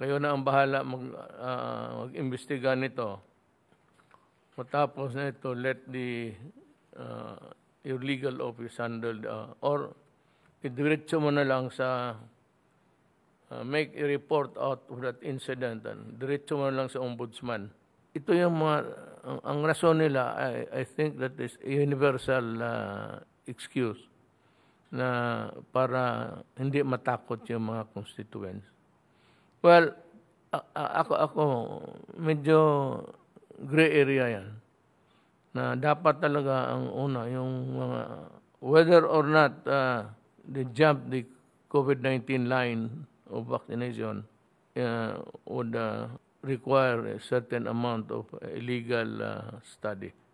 Kayo na ang bahala mag, uh, mag-imbestiga nito. Matapos na ito, let the uh, your legal office handle uh, or idiretso mo na lang sa uh, make a report out of that incident and diretso mo na lang sa ombudsman. Ito yung mga, ang, ang rason nila, I, I think that is a universal uh, excuse na para hindi matakot yung mga constituents. Well, ako, ako, medyo gray area yan. Na dapat talaga ang una, yung mga, whether or not uh, the jump the COVID-19 line of vaccination uh, would uh, require a certain amount of illegal uh, study.